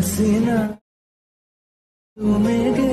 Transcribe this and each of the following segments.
हसीना तू मेरे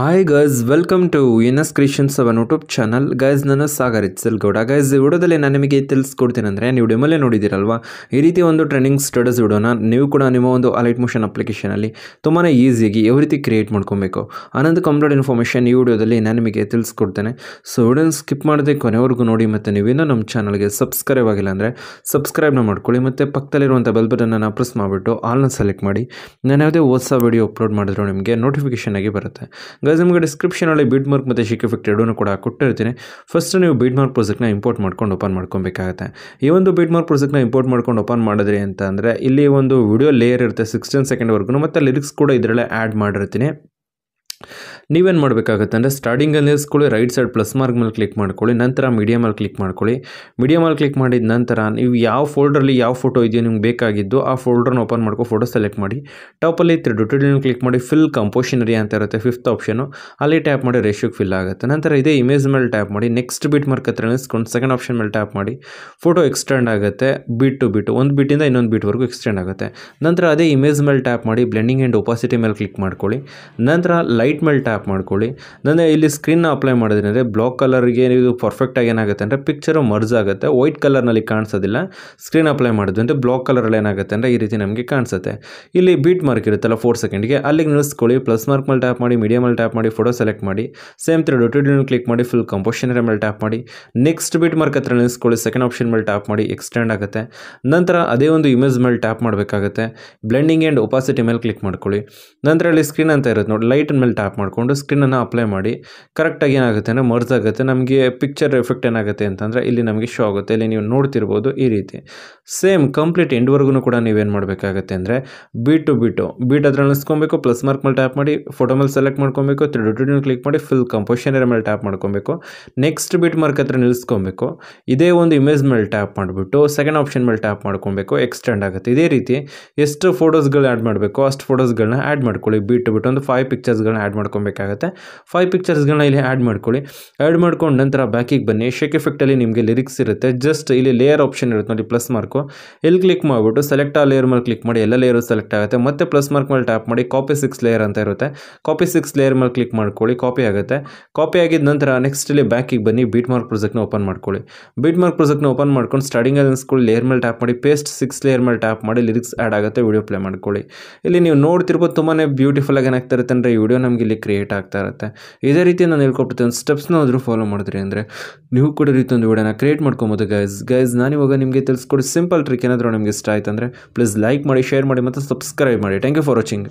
hi guys welcome to N S creations ಅವನ್ ಯೂಟ್ಯೂಬ್ ಚಾನಲ್ ಗೈಸ್ ನನ್ನ ಸಾಗರ್ ಗೌಡ ಗೈಸ್ ವಿಡಿಯೋದಲ್ಲಿ ನಾನು ನಿಮಗೆ ತಿಳಿಸ್ಕೊಡ್ತೀನಿ ಅಂದರೆ ನೀವು ಡೆಮಲ್ಲೇ ನೋಡಿದ್ದೀರಲ್ವಾ ಈ ರೀತಿ ಒಂದು ಟ್ರೆಂಡಿಂಗ್ ಸ್ಟಡಸ್ ವಿಡಿಯೋನ ನೀವು ಕೂಡ ನಿಮ್ಮ ಒಂದು ಅಲೈಟ್ ಮೋಷನ್ ಅಪ್ಲಿಕೇಶನಲ್ಲಿ ತುಂಬಾ ಈಸಿಯಾಗಿ ಯಾವ ರೀತಿ ಕ್ರಿಯೇಟ್ ಮಾಡ್ಕೊಬೇಕು ಅನಂತ ಕಂಪ್ಲೀಟ್ ಇನ್ಫಾರ್ಮೇಷನ್ ಈ ವಿಡಿಯೋದಲ್ಲಿ ನಾನು ನಿಮಗೆ ತಿಳಿಸ್ಕೊಡ್ತೇನೆ ಸೊ ವಿಡಿಯೋನ ಸ್ಕಿಪ್ ಮಾಡದೆ ಕೊನೆವರೆಗೂ ನೋಡಿ ಮತ್ತು ನೀವಿನ್ನೂ ನಮ್ಮ ಚಾನಲ್ಗೆ ಸಬ್ಸ್ಕ್ರೈಬ್ ಆಗಿಲ್ಲ ಅಂದರೆ ಸಬ್ಸ್ಕ್ರೈಬ್ನ ಮಾಡ್ಕೊಳ್ಳಿ ಮತ್ತು ಪಕ್ಕದಲ್ಲಿರುವಂಥ ಬೆಲ್ ಬಟನ್ನ ಪ್ರೆಸ್ ಮಾಡಿಬಿಟ್ಟು ಆಲ್ನ ಸೆಲೆಕ್ಟ್ ಮಾಡಿ ನಾನು ಯಾವುದೇ ಹೊಸ ವಿಡಿಯೋ ಅಪ್ಲೋಡ್ ಮಾಡಿದ್ರು ನಿಮಗೆ ನೋಟಿಫಿಕೇಶನ್ ಆಗಿ ಬರುತ್ತೆ ಗೈಸ್ ನಿಮಗೆ ಡಿಸ್ಕ್ರಿಪ್ಷನಲ್ಲಿ ಬೀಟ್ ಮಾರ್ಕ್ ಮತ್ತು ಶಿಕ್ ಎಫೆಕ್ಟ್ ಎರಡೂ ಕೂಡ ಕೊಟ್ಟಿರ್ತೀನಿ ಫಸ್ಟ್ ನೀವು ಬೀಟ್ ಮಾರ್ಕ್ ಪ್ರೊಜೆಕ್ಟ್ನ ಇಂಪೋರ್ಟ್ ಮಾಡ್ಕೊಂಡು ಓಪನ್ ಮಾಡ್ಕೊಬೇಕಾಗುತ್ತೆ ಈ ಒಂದು ಬೀಟ್ ಮಾರ್ಕ್ ಪ್ರೊಜೆಕ್ಟ್ನ ಇಂಪೋರ್ಟ್ ಮಾಡ್ಕೊಂಡು ಓಪನ್ ಮಾಡಿದ್ರಿ ಅಂತ ಇಲ್ಲಿ ಒಂದು ವಿಡಿಯೋ ಲೇಯರ್ ಇರುತ್ತೆ ಸಿಕ್ಸ್ಟೀನ್ ಸೆಕೆಂಡ್ವರೆಗೂ ಮತ್ತು ಲಿರಿಕ್ಸ್ ಕೂಡ ಇದರಲ್ಲೇ ಆ್ಯಡ್ ಮಾಡಿರ್ತೀನಿ ನೀವೇನು ಮಾಡಬೇಕಾಗುತ್ತೆ ಅಂದರೆ ಸ್ಟಾರ್ಟಿಂಗಲ್ಲಿ ನಿಲ್ಲಿಸ್ಕೊಳ್ಳಿ ರೈಟ್ ಸೈಡ್ ಪ್ಲಸ್ ಮಾರ್ಕ್ ಮೇಲೆ ಕ್ಲಿಕ್ ಮಾಡ್ಕೊಳ್ಳಿ ನಂತರ ಮೀಡಿಯಮಲ್ಲಿ ಕ್ಲಿಕ್ ಮಾಡ್ಕೊಳ್ಳಿ ಅಲ್ಲಿ ಕ್ಲಿಕ್ ಮಾಡಿದ ನಂತರ ನೀವು ಯಾವ ಫೋಲ್ಡ್ರಲ್ಲಿ ಯಾವ ಫೋಟೋ ಇದೆಯೋ ನಿಮ್ಗೆ ಬೇಕಾಗಿದ್ದು ಆ ಫೋಲ್ಡ್ರನ್ನ ಓಪನ್ ಮಾಡ್ಕೊ ಫೋಟೋ ಸೆಲೆಕ್ಟ್ ಮಾಡಿ ಟಾಪಲ್ಲಿ ತ್ರೀ ಡೊಟೆಡ್ ಕ್ಲಿಕ್ ಮಾಡಿ ಫಿಲ್ ಕಂಪೋಷನರಿ ಅಂತ ಇರುತ್ತೆ ಫಿಫ್ತ್ ಆಪ್ಷನು ಅಲ್ಲಿ ಟ್ಯಾಪ್ ಮಾಡಿ ರೇಷ್ಯೋಗೆ ಫಿಲ್ ಆಗುತ್ತೆ ನಂತರ ಇದೇ ಇಮೇಜ್ ಮೇಲೆ ಟ್ಯಾಪ್ ಮಾಡಿ ನೆಕ್ಸ್ಟ್ ಬಿಟ್ ಮಾರ್ಕ್ ಹತ್ರ ಸೆಕೆಂಡ್ ಆಪ್ಷನ್ ಮೇಲೆ ಟ್ಯಾಪ್ ಮಾಡಿ ಫೋಟೋ ಎಕ್ಸ್ಟೆಂಡ್ ಆಗುತ್ತೆ ಬಿಟ್ ಟು ಬಿಟ್ ಒಂದು ಬಿಟ್ಟಿಂದ ಇನ್ನೊಂದು ಬಿಟ್ವರೆಗೂ ಎಕ್ಸ್ಟೆಂಡ್ ಆಗುತ್ತೆ ನಂತರ ಅದೇ ಇಮೇಜ್ ಮೇಲೆ ಟ್ಯಾಪ್ ಮಾಡಿ ಬ್ಲೆಂಡಿಂಗ್ ಆ್ಯಂಡ್ ಒಪಾಸಿಟಿ ಮೇಲೆ ಕ್ಲಿಕ್ ಮಾಡ್ಕೊಳ್ಳಿ ನಂತರ ಲೈಟ್ ಮೇಲೆ ಟ್ಯಾಪ್ ಟ್ಯಾಪ್ ಮಾಡ್ಕೊಳ್ಳಿ ಅಂದರೆ ಇಲ್ಲಿ ಸ್ಕ್ರೀನ್ನ ಅಪ್ಲೈ ಮಾಡಿದ್ರೆ ಬ್ಲಾಕ್ ಕಲರ್ಗೆ ಇದು ಪರ್ಫೆಕ್ಟಾಗಿ ಏನಾಗುತ್ತೆ ಅಂದರೆ ಪಿಕ್ಚರು ಮರ್ಜ್ ಆಗುತ್ತೆ ವೈಟ್ ಕಲರ್ನಲ್ಲಿ ಕಾಣಿಸೋದಿಲ್ಲ ಸ್ಕ್ರೀನ್ ಅಪ್ಲೈ ಮಾಡಿದ್ವಿ ಅಂದರೆ ಬ್ಲಾಕ್ ಕಲರಲ್ಲಿ ಏನಾಗುತ್ತೆ ಅಂದರೆ ಈ ರೀತಿ ನಮಗೆ ಕಾಣಿಸುತ್ತೆ ಇಲ್ಲಿ ಬೀಟ್ ಮಾರ್ಕ್ ಇರುತ್ತಲ್ಲ ಫೋರ್ ಸೆಕೆಂಡ್ಗೆ ಅಲ್ಲಿಗೆ ನಿಲ್ಲಿಸ್ಕೊಳ್ಳಿ ಪ್ಲಸ್ ಮಾರ್ಕ್ ಮೇಲೆ ಟ್ಯಾಪ್ ಮಾಡಿ ಮೀಡಿಯಮ್ ಮೇಲೆ ಟ್ಯಾಪ್ ಮಾಡಿ ಫೋಟೋ ಸೆಲೆಕ್ಟ್ ಮಾಡಿ ಸೇಮ್ ತ್ರೀ ಡೊಟೆಡ್ ಕ್ಲಿಕ್ ಮಾಡಿ ಫುಲ್ ಕಂಪೋಷನ್ ಮೇಲೆ ಟ್ಯಾಪ್ ಮಾಡಿ ನೆಕ್ಸ್ಟ್ ಬೀಟ್ ಮಾರ್ಕ್ ಹತ್ರ ನಿಲ್ಲಿಸ್ಕೊಳ್ಳಿ ಸೆಕೆಂಡ್ ಆಪ್ಷನ್ ಮೇಲೆ ಟ್ಯಾಪ್ ಮಾಡಿ ಎಕ್ಸ್ಟೆಂಡ್ ಆಗುತ್ತೆ ನಂತರ ಅದೇ ಒಂದು ಇಮೇಜ್ ಮೇಲೆ ಟ್ಯಾಪ್ ಮಾಡಬೇಕಾಗುತ್ತೆ ಬ್ಲೆಂಡಿಂಗ್ ಆ್ಯಂಡ್ ಒಪಾಸಿಟಿ ಮೇಲೆ ಕ್ಲಿಕ್ ಮಾಡ್ಕೊಳ್ಳಿ ನಂತರ ಅಲ್ಲಿ ಸ್ಕ್ರೀನ್ ಅಂತ ಇರುತ್ತೆ ನೋಡಿ ಲೈಟ್ ಮೇಲೆ ಟ್ಯಾಪ್ ಮಾಡ್ಕೊಂಡು ಹಾಕ್ಕೊಂಡು ಸ್ಕ್ರೀನನ್ನು ಅಪ್ಲೈ ಮಾಡಿ ಕರೆಕ್ಟಾಗಿ ಏನಾಗುತ್ತೆ ಅಂದರೆ ಮರ್ಜಾಗುತ್ತೆ ನಮಗೆ ಪಿಕ್ಚರ್ ಎಫೆಕ್ಟ್ ಏನಾಗುತ್ತೆ ಅಂತಂದರೆ ಇಲ್ಲಿ ನಮಗೆ ಶೋ ಆಗುತ್ತೆ ಇಲ್ಲಿ ನೀವು ನೋಡ್ತಿರ್ಬೋದು ಈ ರೀತಿ ಸೇಮ್ ಕಂಪ್ಲೀಟ್ ಎಂಡ್ವರೆಗೂ ಕೂಡ ನೀವೇನು ಮಾಡಬೇಕಾಗತ್ತೆ ಅಂದರೆ ಬೀಟ್ ಟು ಬಿಟ್ಟು ಬೀಟ್ ಹತ್ರ ಅಳಿಸ್ಕೊಬೇಕು ಪ್ಲಸ್ ಮಾರ್ಕ್ ಮೇಲೆ ಟ್ಯಾಪ್ ಮಾಡಿ ಫೋಟೋ ಮೇಲೆ ಸೆಲೆಕ್ಟ್ ಮಾಡ್ಕೊಬೇಕು ತ್ರೀ ಟು ಕ್ಲಿಕ್ ಮಾಡಿ ಫುಲ್ ಕಂಪೋಷನರ್ ಮೇಲೆ ಟ್ಯಾಪ್ ಮಾಡ್ಕೊಬೇಕು ನೆಕ್ಸ್ಟ್ ಬೀಟ್ ಮಾರ್ಕ್ ಹತ್ರ ನಿಲ್ಲಿಸ್ಕೊಬೇಕು ಇದೇ ಒಂದು ಇಮೇಜ್ ಮೇಲೆ ಟ್ಯಾಪ್ ಮಾಡಿಬಿಟ್ಟು ಸೆಕೆಂಡ್ ಆಪ್ಷನ್ ಮೇಲೆ ಟ್ಯಾಪ್ ಮಾಡ್ಕೊಬೇಕು ಎಕ್ಸ್ಟೆಂಡ್ ಆಗುತ್ತೆ ಇದೇ ರೀತಿ ಎಷ್ಟು ಫೋಟೋಸ್ಗಳು ಆ್ಯಡ್ ಮಾಡಬೇಕು ಅಷ್ಟು ಫೋಟೋಸ್ಗಳನ್ನ ಆ್ಯಡ್ ಮಾಡ್ಕೊಳ್ಳಿ ಬೀಟ್ ಟು ಬಿಟ್ಟು ಒಂದು ಫೈವ್ ಪಿಕ್ಚರ್ಸ್ಗಳನ್ನ ಆ್ಯಡ್ ಮಾಡ್ಕೊಬೇಕು ಮಾಡಬೇಕಾಗತ್ತೆ ಫೈವ್ ಪಿಕ್ಚರ್ಸ್ಗಳನ್ನ ಇಲ್ಲಿ ಆ್ಯಡ್ ಮಾಡ್ಕೊಳ್ಳಿ ಆ್ಯಡ್ ಮಾಡ್ಕೊಂಡು ನಂತರ ಬ್ಯಾಕಿಗೆ ಬನ್ನಿ ಶೇಕ್ ಎಫೆಕ್ಟಲ್ಲಿ ನಿಮಗೆ ಲಿರಿಕ್ಸ್ ಇರುತ್ತೆ ಜಸ್ಟ್ ಇಲ್ಲಿ ಲೇಯರ್ ಆಪ್ಷನ್ ಇರುತ್ತೆ ನೋಡಿ ಪ್ಲಸ್ ಮಾರ್ಕು ಇಲ್ಲಿ ಕ್ಲಿಕ್ ಮಾಡಿಬಿಟ್ಟು ಸೆಲೆಕ್ಟ್ ಆ ಲೇಯರ್ ಮೇಲೆ ಕ್ಲಿಕ್ ಮಾಡಿ ಎಲ್ಲ ಲೇಯರು ಸೆಲೆಕ್ಟ್ ಆಗುತ್ತೆ ಮತ್ತೆ ಪ್ಲಸ್ ಮಾರ್ಕ್ ಮೇಲೆ ಟ್ಯಾಪ್ ಮಾಡಿ ಕಾಪಿ ಸಿಕ್ಸ್ ಲೇಯರ್ ಅಂತ ಇರುತ್ತೆ ಕಾಪಿ ಸಿಕ್ಸ್ ಲೇಯರ್ ಮೇಲೆ ಕ್ಲಿಕ್ ಮಾಡ್ಕೊಳ್ಳಿ ಕಾಪಿ ಆಗುತ್ತೆ ಕಾಪಿ ಆಗಿದ ನಂತರ ನೆಕ್ಸ್ಟ್ ಇಲ್ಲಿ ಬ್ಯಾಕಿಗೆ ಬನ್ನಿ ಬೀಟ್ ಮಾರ್ಕ್ ಪ್ರೊಜೆಕ್ಟ್ನ ಓಪನ್ ಮಾಡ್ಕೊಳ್ಳಿ ಬೀಟ್ ಮಾರ್ಕ್ ಪ್ರೊಜೆಕ್ಟ್ನ ಓಪನ್ ಮಾಡ್ಕೊಂಡು ಸ್ಟಾರ್ಟಿಂಗ್ ಅನ್ಸ್ಕೊಳ್ಳಿ ಲೇಯರ್ ಮೇಲೆ ಟ್ಯಾಪ್ ಮಾಡಿ ಪೇಸ್ಟ್ ಸಿಕ್ಸ್ ಲೇಯರ್ ಮೇಲೆ ಟ್ಯಾಪ್ ಮಾಡಿ ಲಿರಿಕ್ಸ್ ಆ್ಯಡ್ ಆಗುತ್ತೆ ವಿಡಿಯೋ ಪ್ಲೇ ಮಾಡ್ಕೊಳ್ಳಿ ಇಲ್ಲಿ ನೀವು ನೋಡ್ತಿರ್ಬೋದು ತುಂಬಾ ಬ್ಯೂಟಿಫುಲ್ ಆಗಿ ಏನಾಗ್ತಿರುತ್ತೆ ಅಂದರೆ ಈ ವಿಡಿಯೋ ನಮಗೆ ಇಲ್ಲಿ ಕ್ರಿಯೇಟ್ ಕ್ರಿಯೇಟ್ ಆಗ್ತಾ ಇರುತ್ತೆ ಇದೇ ರೀತಿ ನಾನು ಹೇಳ್ಕೊಟ್ಟಿದ್ದೆ ಒಂದು ಸ್ಟೆಪ್ಸ್ನ ಆದರೂ ಫಾಲೋ ಮಾಡಿದ್ರಿ ಅಂದರೆ ನೀವು ಕೂಡ ರೀತಿ ಒಂದು ವಿಡಿಯೋನ ಕ್ರಿಯೇಟ್ ಮಾಡ್ಕೊಬೋದು ಗೈಸ್ ಗೈಸ್ ನಾನು ಇವಾಗ ನಿಮಗೆ ತಿಳಿಸ್ಕೊಡಿ ಸಿಂಪಲ್ ಟ್ರಿಕ್ ಏನಾದರೂ ನಿಮಗೆ ಇಷ್ಟ ಆಯ್ತು ಅಂದರೆ ಪ್ಲೀಸ್ ಲೈಕ್ ಮಾಡಿ ಶೇರ್ ಮಾಡಿ ಮತ್ತು ಸಬ್ಸ್ಕ್ರೈಬ್ ಮಾಡಿ ಥ್ಯಾಂಕ್ ಯು ಫಾರ್ ವಾಚಿಂಗ್